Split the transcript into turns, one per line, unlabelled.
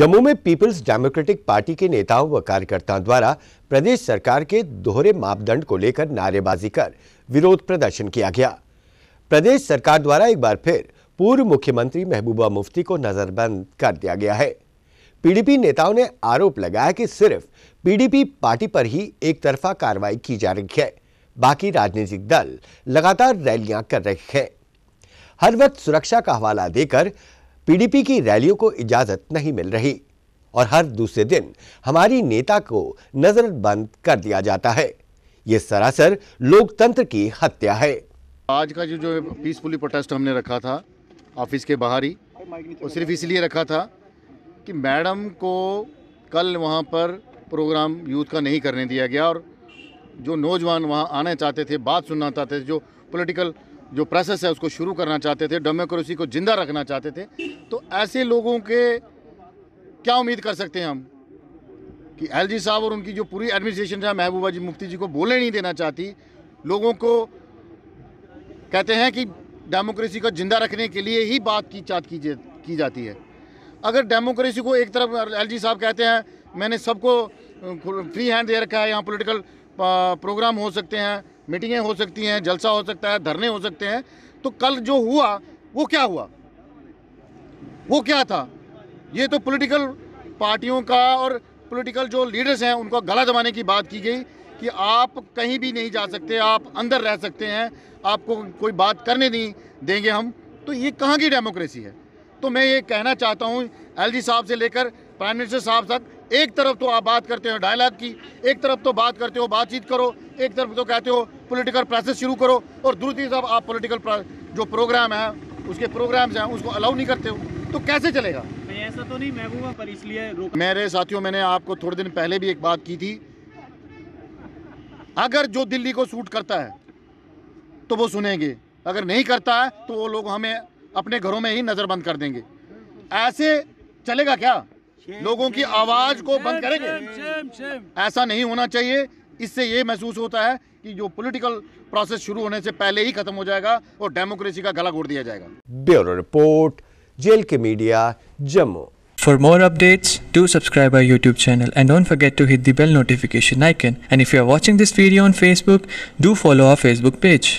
जम्मू में peoples democratic party के नेताओं व कार्यकर्ताओं द्वारा प्रदेश सरकार के दोहरे मापदंड को लेकर नारेबाजी कर विरोध प्रदर्शन किया गया प्रदेश सरकार द्वारा एक बार फिर पूर्व मुख्यमंत्री महबूबा मुफ्ती को नजरबंद कर दिया गया है पीडीपी नेताओं ने आरोप लगाया कि सिर्फ पीडीपी पार्टी पर ही एक तरफा कार्रवाई की जा रही है बाकी राजनीतिक दल लगातार रैलियां कर रहे हैं हर वक्त सुरक्षा का हवाला देकर पीडीपी की रैलियों को इजाजत नहीं मिल रही और हर दूसरे दिन हमारी नेता को नजरबंद कर दिया जाता है ये सरासर
लोकतंत्र की हत्या है आज का जो जो पीसफुली प्रोटेस्ट हमने रखा था ऑफिस के बाहर ही वो सिर्फ इसलिए रखा था कि मैडम को कल वहाँ पर प्रोग्राम यूथ का नहीं करने दिया गया और जो नौजवान वहाँ आना चाहते थे बात सुनना चाहते थे जो पॉलिटिकल जो प्रोसेस है उसको शुरू करना चाहते थे डेमोक्रेसी को जिंदा रखना चाहते थे तो ऐसे लोगों के क्या उम्मीद कर सकते हैं हम कि एलजी साहब और उनकी जो पूरी एडमिनिस्ट्रेशन है महबूबा जी मुफ्ती जी को बोले नहीं देना चाहती लोगों को कहते हैं कि डेमोक्रेसी को जिंदा रखने के लिए ही बात की चात की, की जाती है अगर डेमोक्रेसी को एक तरफ जी साहब कहते हैं मैंने सबको फ्री हैंड दे रखा है यहाँ पोलिटिकल प्रोग्राम हो सकते हैं मीटिंगें हो सकती हैं जलसा हो सकता है धरने हो सकते हैं तो कल जो हुआ वो क्या हुआ वो क्या था ये तो पॉलिटिकल पार्टियों का और पॉलिटिकल जो लीडर्स हैं उनको गला दबाने की बात की गई कि आप कहीं भी नहीं जा सकते आप अंदर रह सकते हैं आपको कोई बात करने नहीं देंगे हम तो ये कहाँ की डेमोक्रेसी है तो मैं ये कहना चाहता हूँ एलजी साहब से लेकर प्राइम मिनिस्टर साहब तक एक तरफ तो आप बात करते हो डायलॉग की एक तरफ तो बात करते हो बातचीत करो एक तरफ तो कहते हो पॉलिटिकल प्रोसेस शुरू करो और दूसरी तरफ आप पॉलिटिकल जो प्रोग्राम है उसके प्रोग्राम्स हैं उसको अलाउ नहीं करते हो तो कैसे चलेगा ऐसा तो नहीं महबूबा पर इसलिए रोक मेरे साथियों मैंने आपको थोड़े दिन पहले भी एक बात की थी अगर जो दिल्ली को सूट करता है तो वो सुनेंगे अगर नहीं करता है तो वो लोग हमें अपने घरों में ही नज़रबंद कर देंगे ऐसे चलेगा क्या लोगों की आवाज को बंद
करेंगे
ऐसा नहीं होना चाहिए इससे ये महसूस होता है कि जो पॉलिटिकल प्रोसेस शुरू होने से पहले ही खत्म हो जाएगा और डेमोक्रेसी का गला घोट दिया जाएगा
ब्यूरो रिपोर्ट जेल के media Jammu For more updates, do subscribe our YouTube channel and don't forget to hit the bell notification icon. And if you are watching this video on Facebook, do follow our Facebook page.